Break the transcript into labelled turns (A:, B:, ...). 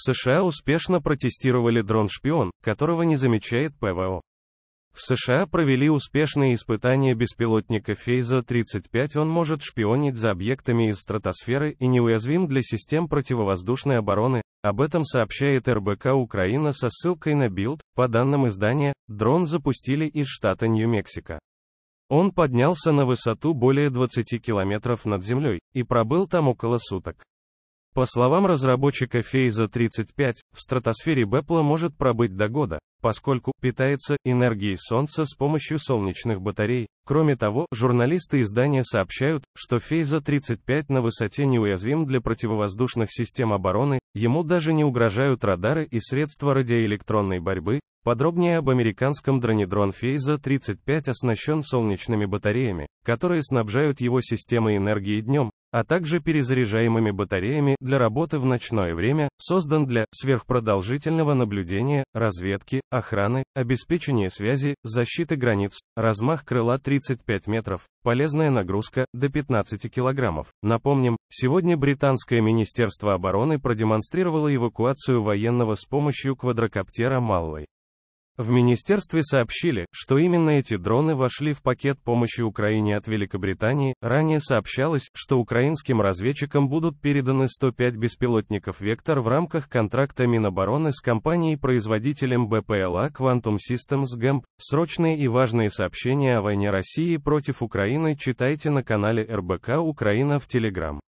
A: США успешно протестировали дрон-шпион, которого не замечает ПВО. В США провели успешные испытания беспилотника Фейза-35. Он может шпионить за объектами из стратосферы и неуязвим для систем противовоздушной обороны. Об этом сообщает РБК Украина со ссылкой на Билд. По данным издания, дрон запустили из штата Нью-Мексико. Он поднялся на высоту более 20 километров над землей и пробыл там около суток. По словам разработчика Фейза 35, в стратосфере Бепла может пробыть до года, поскольку питается энергией Солнца с помощью солнечных батарей. Кроме того, журналисты издания сообщают, что Фейза 35 на высоте неуязвим для противовоздушных систем обороны, ему даже не угрожают радары и средства радиоэлектронной борьбы. Подробнее об американском дронедрон Фейза 35 оснащен солнечными батареями, которые снабжают его системой энергии днем, а также перезаряжаемыми батареями для работы в ночное время, создан для сверхпродолжительного наблюдения, разведки, охраны, обеспечения связи, защиты границ, размах крыла 35 метров, полезная нагрузка до 15 килограммов. Напомним, сегодня британское Министерство обороны продемонстрировало эвакуацию военного с помощью квадрокоптера «Маллой». В министерстве сообщили, что именно эти дроны вошли в пакет помощи Украине от Великобритании. Ранее сообщалось, что украинским разведчикам будут переданы 105 беспилотников «Вектор» в рамках контракта Минобороны с компанией-производителем БПЛА Quantum Systems GAMP. Срочные и важные сообщения о войне России против Украины читайте на канале РБК Украина в Телеграм.